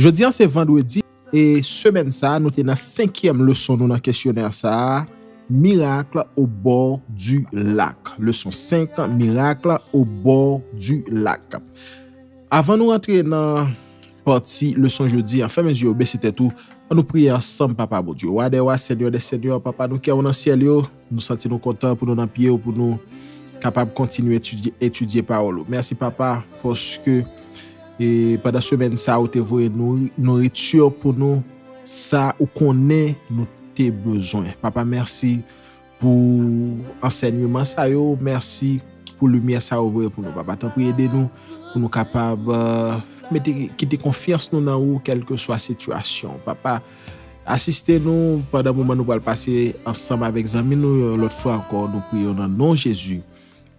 Jodi an se vendwedi E semen sa nou te na 5e le son nou nan kesyoner sa Miracle ou bor du lak Le son 5e, Miracle ou bor du lak Avan nou rentre nan parti le son jodi An fèmè zyo, bè se te tou An nou priye ansam papa moudyo Wade wade, sènyo de sènyo Papa nou kè ou nan sèlyo Nou santi nou kontan pou nou nan piye ou pou nou kapab kontinu etudye pa ou lou. Mersi papa, poske, e pada semen sa ou te vwe nou, nou retyo pou nou, sa ou konen nou te bezon. Papa, mersi, pou ansenye man sa yo, mersi, pou lumiye sa ou vwe pou nou. Papa, tan pou yede nou, pou nou kapab, e, mette ki te konfiyans nou nan ou, kelke swa sitwasyon. Papa, asiste nou, pada mouman nou bal pase, ansam avèk zami nou, e, lout fwa ankon, nou priyon nan nou jesu,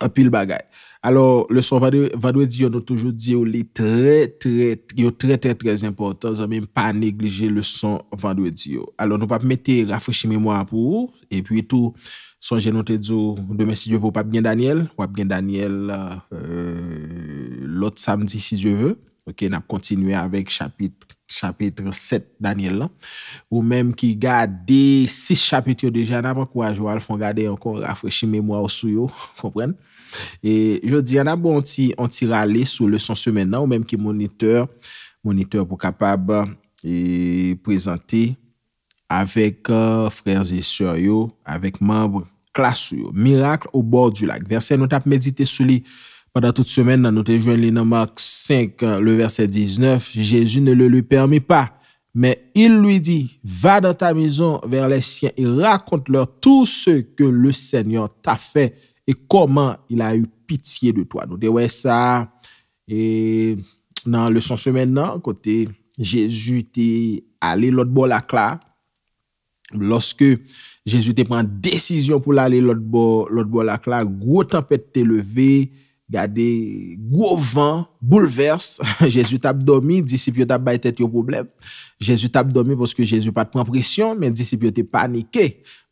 apil bagay. Alors, le son vanwed diyo, nou toujou diyo li tre, tre, yo tre, tre, tre important, zanmim pa neglije le son vanwed diyo. Alors, nou pap mette rafreshi mèmoa pou, epi tout, son genote diyo, domè si diyo vopap gen Daniel, wap gen Daniel, euh, lòt samdi si diyo vè, ok, nap kontinuè avèk chapitre, chapitre set Daniel lan, ou mèm ki gade six chapitre diyo, dejan apak waj wal fon gade ankon rafreshi mèmoa ou sou yo, komprenne? E jodi anabou an ti rale sou le son semen nan ou menm ki moniteur, moniteur pou kapab e prezante avek frez e soyo, avek membre klas yo, mirakl ou bor du lak. Verset nou tap medite sou li padan tout semen nan nou te jwen li nan Mark 5, euh, le verset 19, jesu ne le lui perme pa, men il lui di, va dan ta mizon ver les siens, il rakonte lor tout se ke le seigneur ta fey. E koman il a yu pitiye de to? Nou te wey sa, e, nan le son semen nan, kote, Jezu te ale lot bol akla, loske Jezu te pan desisyon pou ale lot bol akla, gwo tanpet te leve, Gade gwo van, bouleverse, Jezu tab domi, disipyo tab bay tete yo problem, Jezu tab domi pwoske Jezu pat pran prisyon, men disipyo te panike,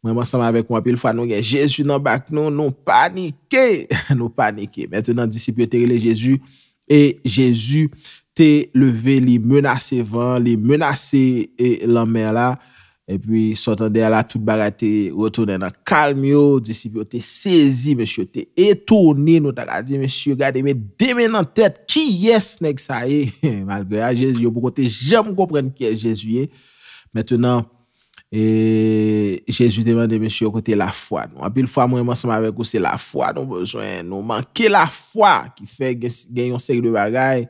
mwen mwansanman avek wapil fwa nou gen, Jezu nan bak nou, nou panike, nou panike, meten nan disipyo te rile Jezu, e Jezu te leve li menase van, li menase e, lanmen la, epi sotande ala, tout bagay te rotounen nan kalmyo, disipyo te sezi, mesyu te etouni, nou ta gadi, mesyu gade me demen nan tet, ki yes nek sa e, malgoya, jesu yo pou kote, jemou kompren ki es jesuye, metenan, jesu demande, mesyu yo kote la fwa, api l fwa mwen monsman avek ou, se la fwa, nou manke la fwa, ki fe genyon sek de bagay,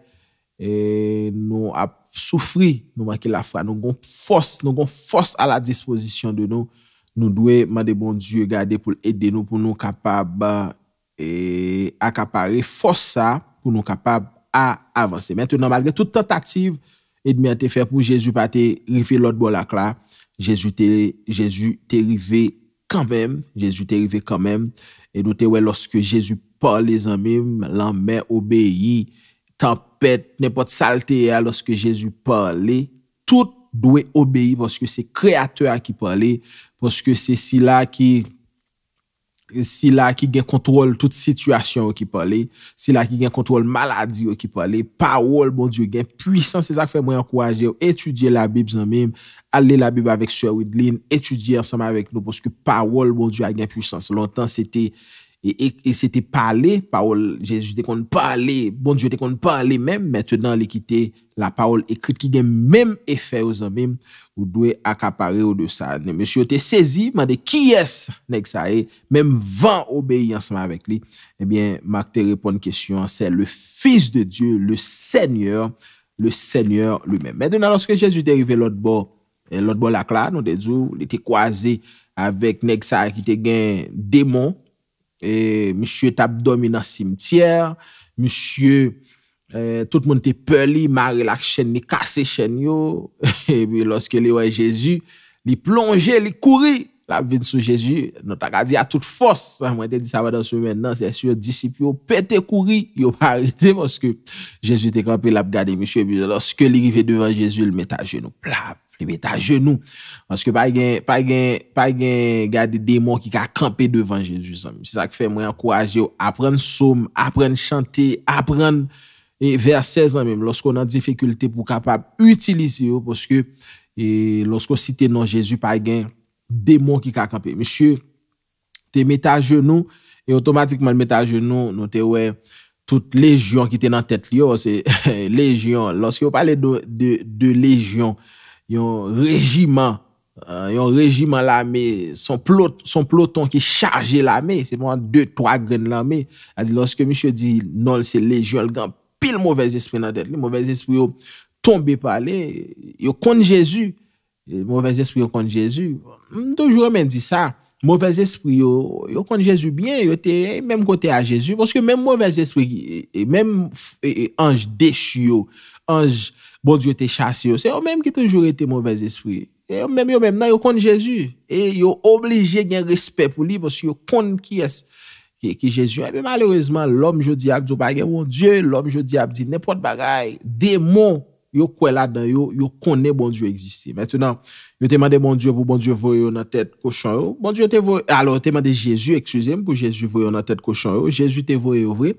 eh, nou api, soufri nou wakil la fwa. Nou gon fos, nou gon fos a la dispozisyon de nou. Nou dwe, mande bon Diyo gade pou l'ede nou pou nou kapab eh, akapare fos sa pou nou kapab avanse. Mwen te nan malge tout tentative et mwen te fè pou Jezou pa te rive lot bol akla, Jezou te Jezou te rive kanmèm Jezou te rive kanmèm et nou te wè loske Jezou pa le zanmèm lan mè obèyi tampet, nepot salte ya loske Jezu pale, tout dwe obeye, poske se kreator a ki pale, poske se sila ki, sila ki gen kontrol tout situasyon a ki pale, sila ki gen kontrol maladi a ki pale, parol bon Diyo gen puisan, se zak fe mwen ankoraje ou etudye la bib zanmim, ale la bib avek soya ou idlin, etudye ansama avek nou, poske parol bon Diyo a gen puisan, se lontan se te E se bon eh te pale, paol, jesu te kon pale, bonjou te kon pale mem, mette dan li kite la paol ekrit ki den mem efè ou zanbim, ou dwe akapare ou de sa. Ne mèsyo te sezi, mande, ki yes, nek sa e, mem van obeye ansman avèk li, ebyen, mak te repon kèsyon, se le fils de Diyo, le sènyor, le sènyor lui-mèm. Mèdena, lòske jesu te rive lòt bo, lòt bo lakla, nou te djou, li te kwaze avèk nek sa e ki te gen démon, E misye tabdomi nan simtyer, misye eh, tout moun te peli, mari lak chen ni kase chen yo, e bi loske li wè jesu, li plonje, li kouri, la bin sou jesu, nou ta gadi non, a tout fos, mwen te di sa wadansou men nan, se si yo disipyo, pete kouri, yo parite monske, jesu te kampi lab gade, misye bi, loske li rive devan jesu, li meta jenou plap. Ebe ta genou. Paske pa gen, pa gen, pa gen gade demon ki ka kampe devan Jezus anmim. Se sak fe mwen an kouaje yo. Aprende soum, aprende chante, aprende versez anmim. Losko nan defekulte pou kapap utilize yo. Poske, e losko si te nan Jezus pa gen, demon ki ka kampe. Mishu, te meta genou. E otomatikman meta genou nou te we tout legion ki te nan tet li yo. Se, legion. Losko yo pale de, de, de legion anmim. yon rejiman, euh, yon rejiman la me, son ploton ki charge la me, se mwen de toa gren la me, a di loske mish yo di, non se lejol gan pil mouvez espri nan det, mouvez espri yo tombe pale, yo konde jesu, mouvez espri yo konde jesu, mwen toujou men di sa, mouvez espri yo konde jesu bien, yo te menm kote a jesu, poske menm mouvez espri, menm anj desh yo, anj anj, Bon diyo te chase yo, non, se yo menm ki te jure te mouvez espri. Se yo menm yo menm nan, yo konde jesu. E yo oblije gen respet pou li, pos yo konde ki es, ki jesu. E mi malerouzman, lom jo diyab diyo bagay, mon diyo lom jo diyab di, nepot bagay, demon yo kwe la dan yo, yo kone bon diyo egziste. Metenan, yo temande bon diyo pou bon diyo voyo nan tet koshan yo. Bon diyo te voyo, alo temande jesu, eksuzem, pou jesu voyo nan tet koshan yo, jesu te voyo yo vwey.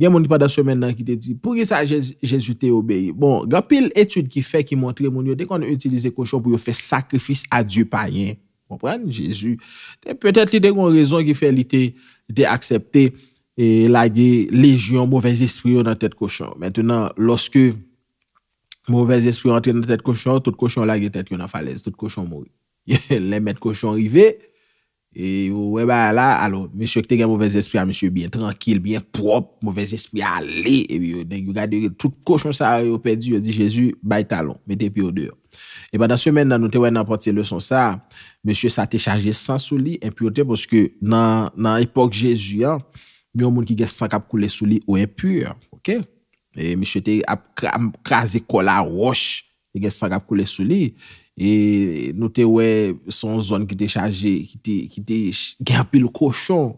Gen mouni pa da semen nan ki te di, pou ki sa jesu te obeye. Bon, gen pil etude ki fe ki montre mouni yo, dek an e utilize koshon pou yo fe sakrifis a dju payen. Moun pren, jesu. Te, petet li dek an rezon ki fe li te de aksepte la ge lejyon mouvez espri yo nan tet koshon. Mètè nan, loske mouvez espri yo antre nan tet koshon, tout koshon la ge tet yo nan falez. Tout koshon mou. Ye, le met koshon rive. E yo we ba la, alo, monsye ki te gen mouvez espri a monsye, biyen tranquil, biyen prop, mouvez espri a li, e biyo denk yo gade, tout kouchon sa yo pedi, yo di, Jezu, bay talon, mette piyo deyo. E ba dan semen nan nou te wè nan poti le son sa, monsye sa te chaje san sou li, en piyo te, porske nan epok Jezu ya, biyo moun ki gen sank ap koule sou li ou en pur, ok? E monsye te ap kaze kola roche, gen sank ap koule sou li, E nou te we son zon ki te chaje, ki te gen apil koshon,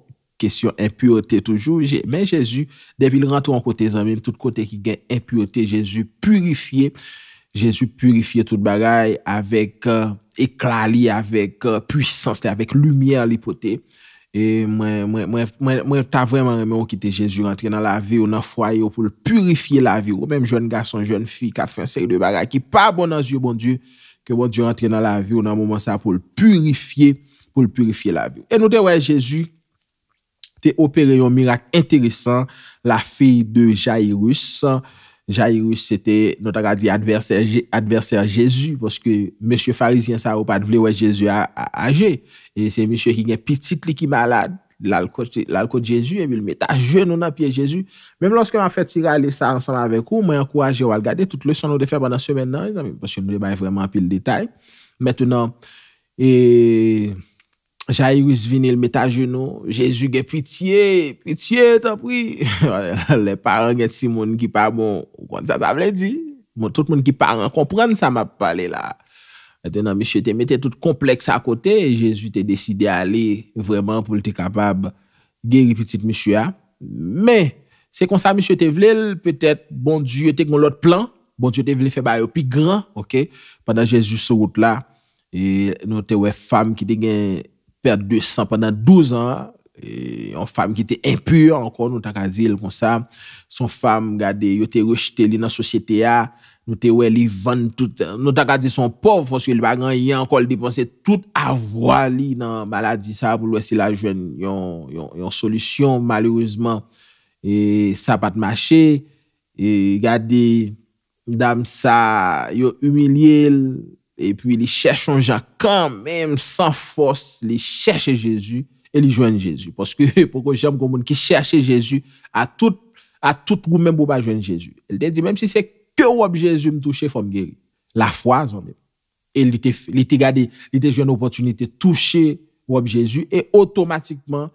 kesyon impurete toujou. Men Jezu, depil rentou an kote zan, men tout kote ki gen impurete, Jezu purifiye, Jezu purifiye tout bagay, avek euh, eklali, avek euh, pwisans, avek lumiye alipote. E mwen ta vreman remen ou ki te Jezu rentre nan la vi, ou nan fwaye ou pou le purifiye la vi. Ou men joun gason, joun fi, ka fin sey de bagay, ki pa bonan zyon bon, bon diyo, ke moun di rentre nan la viw nan mouman sa pou l purifiye, pou l purifiye la viw. E nou de wè Jésus, te opere yon mirak enteresan, la fèy de Jairus. Jairus, cete nou ta ga di adversè Jésus, poske mèsyou farizien sa wopat vle wè Jésus a aje, e se mèsyou ki gen pitit li ki malade, l'alco de Jezu, e mi l'me ta jounou nan piye Jezu, menm lòske man fè tirale sa ansan anvekou, mwen kouaj yo walgade, tout lè son nou de fè banan semen nan, mwen sè moun rebae vreman pi l'detay, mettenan, e, jayi wis vini l'me ta jounou, Jezu gen pitiye, pitiye, tanpoui, le parang et si moun ki pa, moun, kwan sa ta vle di, moun tout moun ki parang, kompran sa ma pale la, Atenan, misye te mette tout kompleks a kote, jesu te deside a li vreman pou li te kapab gen ripetit misye a. Men, se konsa misye te vle, petet bon diyo te kon lot plan, bon diyo te vle fe ba yo pi gran, ok, pandan jesu se wote la, nou te we fam ki te gen per 200 pandan 12 an, yon fam ki te impur ankon nou takan zil konsa, son fam gade yo te rechite li nan sosyete a, nou te we li van tout, nou ta gade son pov, foske li bagan yon kol di ponse, tout avwa li nan maladi sa, pou lwesi la jwen yon solisyon, maliouzman, e sapat mache, e gade dam sa, yo umilye, e pi li chèchon jan, kan menm san fos, li chèche Jezu, e li jwen Jezu, foske pou kon jem goun moun ki chèche Jezu, a tout, a tout goun menm pou pa jwen Jezu, el te di, menm si se kou, ke wop Jezu m touche fom geri. La fwa zon men. E li te jwen opotunite touche wop Jezu e otomatikman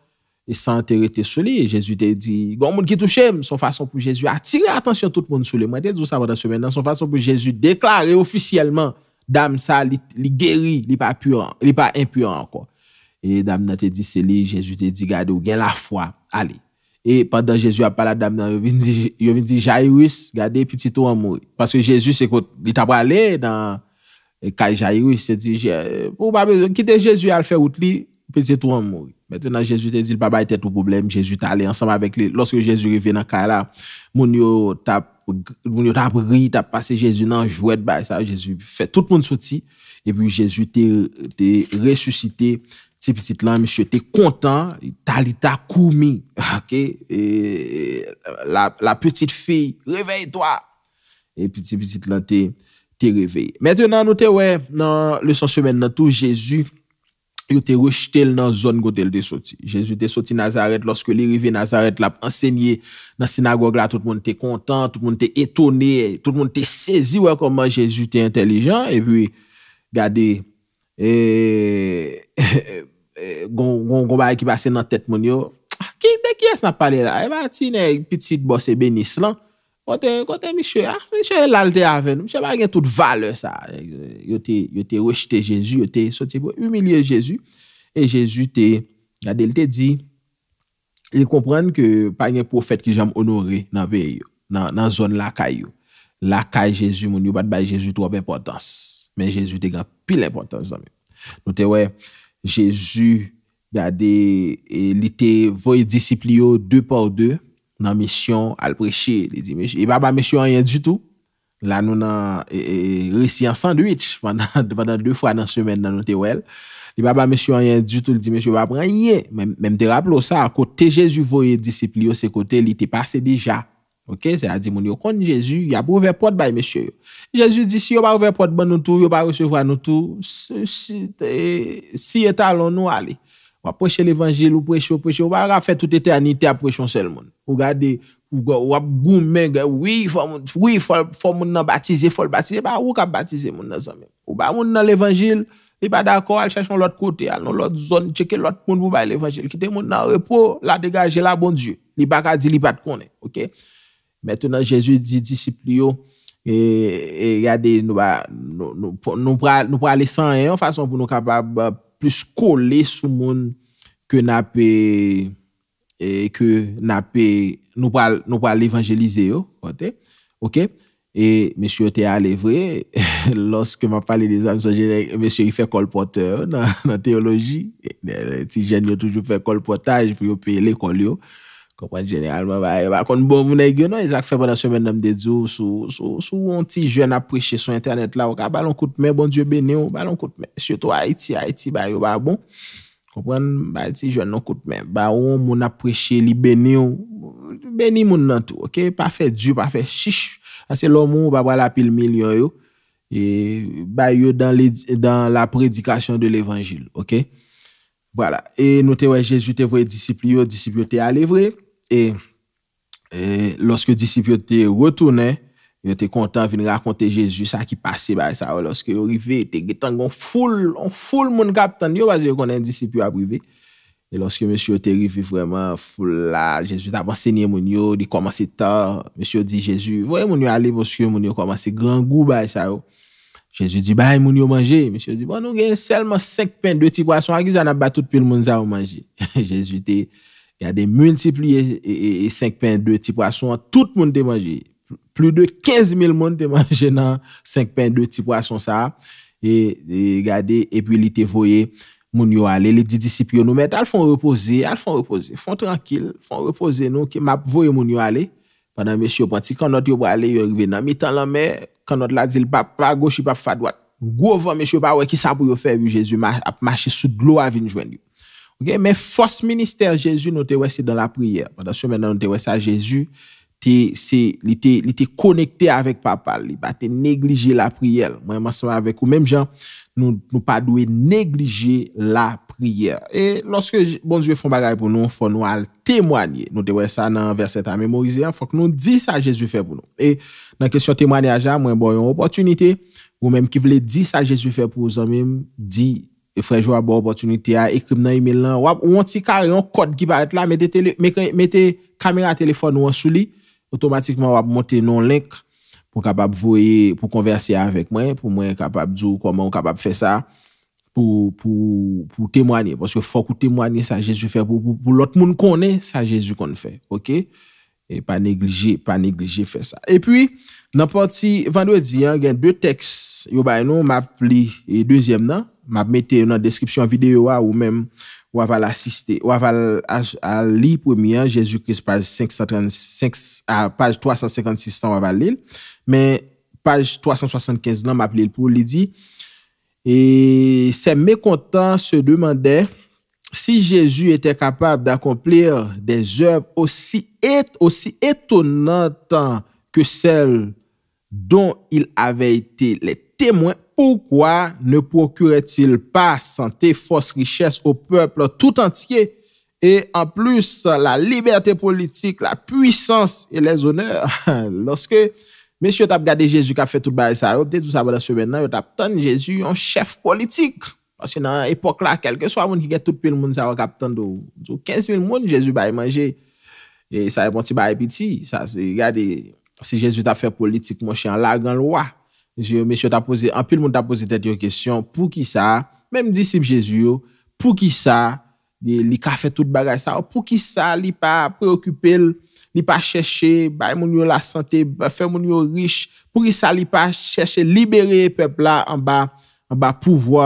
e san terete sou li. Jezu te di, goun moun ki touche m, son fason pou Jezu atire atensyon tout moun sou le mwen. Te djou sa voda sou men. Son fason pou Jezu deklare ofisyelman dam sa li geri, li pa impuyan anko. E dam nan te di se li, Jezu te di gade ou gen la fwa. Ali. E pandan Jezu a pala dam nan, yo vin di Jairus, gade, peti tou anmou. Paske Jezu se kote, li tabwa ale dan e, kaj Jairus, se di, ou pa bezon, kite Jezu al feout li, peti tou anmou. Meten nan Jezu te di, baba, te tou problem, Jezu te ale ansam avek li. Lorske Jezu revi nan kaj la, moun yo tabri, tab pase Jezu nan, jwet ba, sa Jezu fe tout moun soti, e pi Jezu te resusite, Ti petit lan, misyo, te kontan, tali ta koumi, la petit fi, revey doa, e petit petit lan, te revey. Mètenan, nou te wè, nan le son semen nan tou, Jésus yote rejtel nan zon godel de soti. Jésus de soti Nazaret, loske li rive Nazaret la ensegnye, nan sinagogue la, tout moun te kontan, tout moun te etonè, tout moun te sezi wè, koman Jésus te entelijan, e vwe, gade, eee, eee, Gon ba ye ki basen nan tèt moun yo, ah, dek ye se nan pale la, e ba ti ne piti sit bose benis lan, konten, konten, Mishè, ah, Mishè lal de avèn, Mishè ba gen tout vale sa, yo te rejite Jezou, yo te soti pou, umilie Jezou, e Jezou te, gade, yo te di, yo komprende ke, pa gen profet ki jam onore nan beyo, nan zon lakay yo, lakay Jezou moun yo, bat bay Jezou trop impotans, men Jezou te gen pil impotans zanmen. Nou te we, nou, Jezu li te voye disiplio dupor de nan misyon al preche li di meche. I ba ba meche yon yon djitou, la nou nan resi an sandwitch vandan dwe fwa nan semen nan nou te wel. I ba ba meche yon yon djitou li di meche yon ba preche yon, menm de raplo sa, kote Jezu voye disiplio se kote li te pase deja. Ok, se a di moun yo konti Jezu, ya pou ouve port baye mesye yo. Jezu di si yo ba ouve port baye bon, nou tou, yo ba ouve port baye nou tou, si etalon eh, nou ali, wap preche l'Evangil ou preche ou preche, wap wap fe tout ete anite aprechon sel moun. Ou gade, ou wap goum men, ou wifo moun nan batize, fol batize, ba wou ka batize moun nan zanmen. Ou ba moun nan l'Evangil, li ba dakor al chachon l'ot kote, al non l'ot zon, chekil l'ot koun pou baye l'Evangil, ki te moun nan repo, la degaje la bon ju, Mètè nan, Jésus di disipli yo, e yade, nou pa, nou pa, nou pa ale san yon fason pou nou kapab plus kole sou moun ke na pe, e ke na pe, nou pa, nou pa ale evanjelize yo, wote, ok? E, mèsyo te ale vre, loske ma pale de zan, mèsyo yon fè kolpote yo nan teologi, ti jen yo toujou fè kolpotaj, pou yo pe le kol yo, Konpwen genelman ba yon. Konpwen bon mounen genon yon. Yon ak fe bonan semen namde diyo. Sou yon ti jwen apreche son internet la. Ou ka balon koutmen bon diyo bene yon. Oh, balon koutmen. Sye to Haiti. Haiti ba yon. Ba bon. Konpwen bal ti jwen non koutmen. Ba yon moun apreche li bene yon. Bene moun nan tou. Ok. Pa fe diyo. Pa fe chich. Ase lomou oh, ba wala pil mil yon yon. E ba yon dan la predikasyon de levangil. Ok. Wala. E nou te wè jesu te vwe disipli yon. Disipli yon te ale E, e loske disipyo te rotounen, yo te kontan vin rakonte Jezu sa ki pase ba e sa ou, loske yo rive, te getan yon ful, yon ful moun kapitan, yo bas yo konen disipyo a bribe, e loske Monsiyo te rive vreman ful la, Jezu ta basenye moun yo, di komanse ta, Monsiyo di Jezu, voye moun yo ale, Monsiyo moun yo komanse gran gou ba e sa ou, Jezu di bay moun yo manje, Monsiyo di, ban nou gen selman sek pen, de ti kwa son a gizana bat tout pil moun za ou manje, Jezu te yade multipli e 5.2 tipwa son, tout moun te manje, plu de 15.000 moun te manje nan 5.2 tipwa son sa, e gade, e pi li te voye moun yo ale, li di disipyo nou met, al fon repose, al fon repose, fon tranquil, fon repose nou, ki map voye moun yo ale, pandan mesye yo bwanti, kanot yo bwale yo yon gwenan, mi tan lan me, kanot la dil, pap pa go, shi pap fa dwat, go van mesye yo pa, wè ki san pou yo febi, jesu ap mache sou dlo avin jwen yo, Ok, men fos minister Jezu nou te wese dan la priyer. Mwen dan sou men nan nou te wese a Jezu, li te konekte avèk papa li, ba te neglije la priyer. Mwen manseman avèk ou menm jan, nou pa dwe neglije la priyer. E, lonske bonjwe fon bagay pou nou, fon nou al temwanye. Nou te wese sa nan verset bon, a memorize, fok nou dis a Jezu fè pou nou. E, nan kesyon temwanye a jan, mwen bon yon opotunite, ou menm ki vle dis a Jezu fè pou ou zanmim, di temwanye. e frejwa bo opotunite a ekrib nan e-mail lan, wap, ou an ti kare yon kote ki ba et la, mete kamera a telefon ou an souli, otomatikman wap monte non-link, pou kapap voye, pou konverse avek mwen, pou mwen kapap djou, pou mwen kapap fe sa, pou temwane, poske fok ou temwane sa jesu fe, pou lot moun konen sa jesu konen fe, ok? E pa neglije, pa neglije fe sa. E pi, nan poti, vandou e di, yon gen de teks, yo bay nou map li, e dezyem nan, m'a mette dans la description vidéo ou même ou va l'assister ou va à lire première hein, Jésus-Christ page 535 à page 356 on va lire mais page 375 là m'a appelé pour lui dit et ces mécontents se demandaient si Jésus était capable d'accomplir des œuvres aussi, aussi étonnantes que celles dont il avait été les Tèmouen, poukwa ne procuretil pa sante, fos, richès, ou pèple tout antie? Et en plus, la liberté politique, la puissance et les honneurs. Lorsque, mèche, yot ap gade Jésus ka fè tout ba yé sa yopte, yot ap tonne Jésus yon chef politique. Parce que nan epok la, kelke so a moun ki gè tout pil moun sa yopte tonne do 15 mil moun, Jésus ba yé manje. Et sa yoponte ba yé piti. Sa yade, si Jésus ta fè politique, mèche, yon lagan lwa. Mesyo, mesyo ta pose, anpil moun ta pose tete yo kesyon, pou ki sa, menm di sim jesyo, pou ki sa, li ka fe tout bagay sa, pou ki sa li pa preokupel, li pa cheshe bay moun yo la sante, fe moun yo riche, pou ki sa li pa cheshe libere pepla anba, anba pouvo,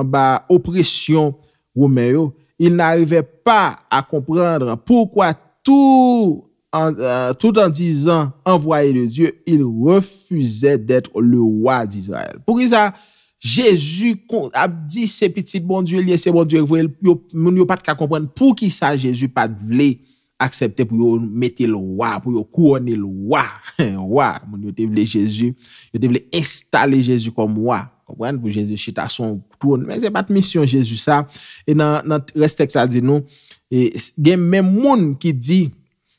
anba opresyon, roumen yo, il n'arive pa a komprendre poukwa tou Euh, tout an dizan envoye de Dieu, il refuze d'etre le roi d'Israël. Pou ki sa, Jésus a di se petit bon Dieu, liye se bon Dieu, moun yo pat ka kompwen, pou ki sa, Jésus pat vle aksepte pou yo mette le roi, pou yo kouone le roi. Roi, moun yo te vle Jésus, yo te vle estale Jésus kom woi. Kompwen, pou Jésus chita son kouone. Men se pat misyon Jésus sa, e nan restek sa di nou, gen men moun ki di,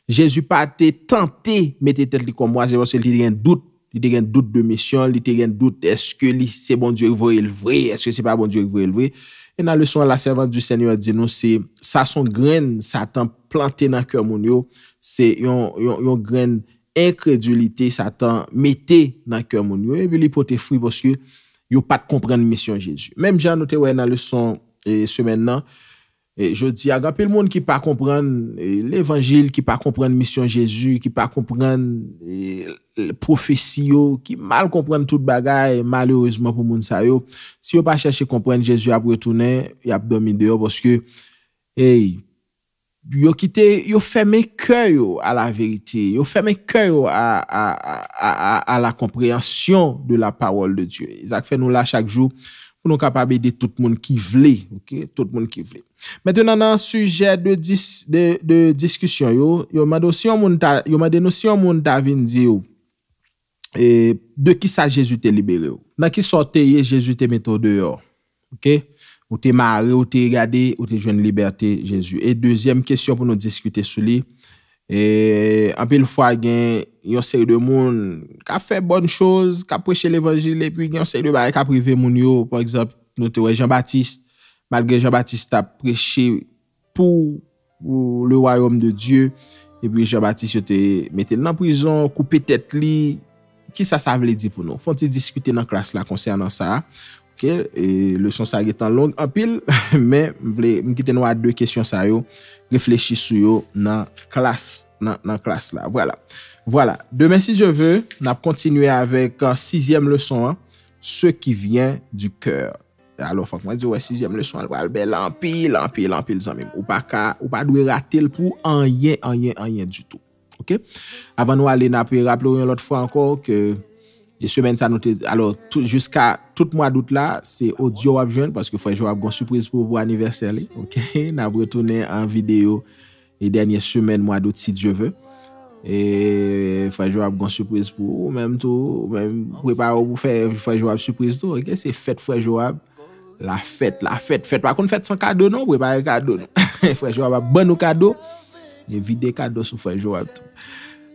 Jezou pa te tante mette tet li kon mwa, se li gen dout, li te gen dout de mesyon, li te gen dout eske li se bon Diyo yu voye levwe, eske se pa bon Diyo yu voye levwe. E nan le son la servante du Senyo a dize nou se sa son gren satan plante nan kyo moun yo, se yon gren inkredulite satan mette nan kyo moun yo. E li pote fri poske yon pat kompren mesyon Jezou. Mem jan note wè nan le son se men nan. E, je di aga, pe l moun ki pa kompren e, l evanjil, ki pa kompren misyon jesu, ki pa kompren e, profesi yo, ki mal kompren tout bagay, malerouzman pou moun sa yo, si yo pa chèche kompren jesu ap retounen, yap domine yo, poske yo kite, yo fèmè kèyo a la verite, yo fèmè kèyo a la komprensyon de la parol de Diyo. E zak fè nou la chak jou. pou nou kapabe de tout moun ki vle, tout moun ki vle. Mètè nan an sujè de diskusyon yo, yo madè nou si yon moun ta vin di yo, e, de ki sa jesu te libere yo? Nan ki sote ye jesu te meto deyo? Ou te mare, ou te gade, ou te jwen libertè jesu? E dèzyèm kèsyon pou nou diskute sou li, e, anpèl fwa gen yon, yon sey de moun ka fe bon chose, ka preche l'Evangile, epi yon sey de bari ka prive moun yo, por exemple, nou te wè Jean-Baptiste, malgré Jean-Baptiste ta preche pou le wajom de Dieu, epi Jean-Baptiste yo te mette nan prison, koupe tet li, ki sa sa vle di pou nou? Fonte diskute nan klas la konsè anan sa, ok, e le son sa getan long, apil, men m wè m gite nou a dwe kèsyon sa yo, reflechi sou yo nan klas, nan klas la, wè la. Vwala, demen si je vwe, nap kontinwe avek 6e le son an, se ki vyen du kòr. E alò, fòk mwen di wè 6e le son an, wè l'an pi, l'an pi, l'an pi l'zan mèm. Ou pa kwa, ou pa dwi ratel pou an yen, an yen, an yen du tout. Ok? Avan nou ale, nap wè rap lò yon lot fò an kòr, ke yon semen sa nou te... Alò, jiska tout mwa dout la, se o diyo wap jwen, paske fwe jyo wap gwa surprise pou aniverseli. Ok, nap wè tonen an video yon denye semen mwa dout si diyo vwe. E Fray Joab gon surprise pou ou, mèm tou, mèm pou wè pa wè pou fè Fray Joab surprise tou, ok, se fèt Fray Joab, la fèt, la fèt, fèt, pa kon fèt san kado nou, wè pa wè kado nou, Fray Joab a ban nou kado, e vide kado sou Fray Joab tou.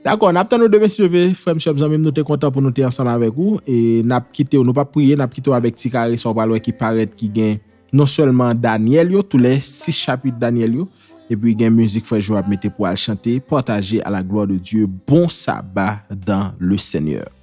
Dakon, nap tè nou dèmè si jè fè Fray M. Jamsan, mèm nou tè kontan pou nou tè ansan avèk ou, e nap kitè ou nou pa priye, nap kitè ou avèk ti karè son balwè ki paret ki gen, non sèlman Daniel yo, tout lè six chapit Daniel yo. epi gen muzik fwe jou apmete pou al chante, potaje a la glo de Dieu, bon sabba dan le seigneur.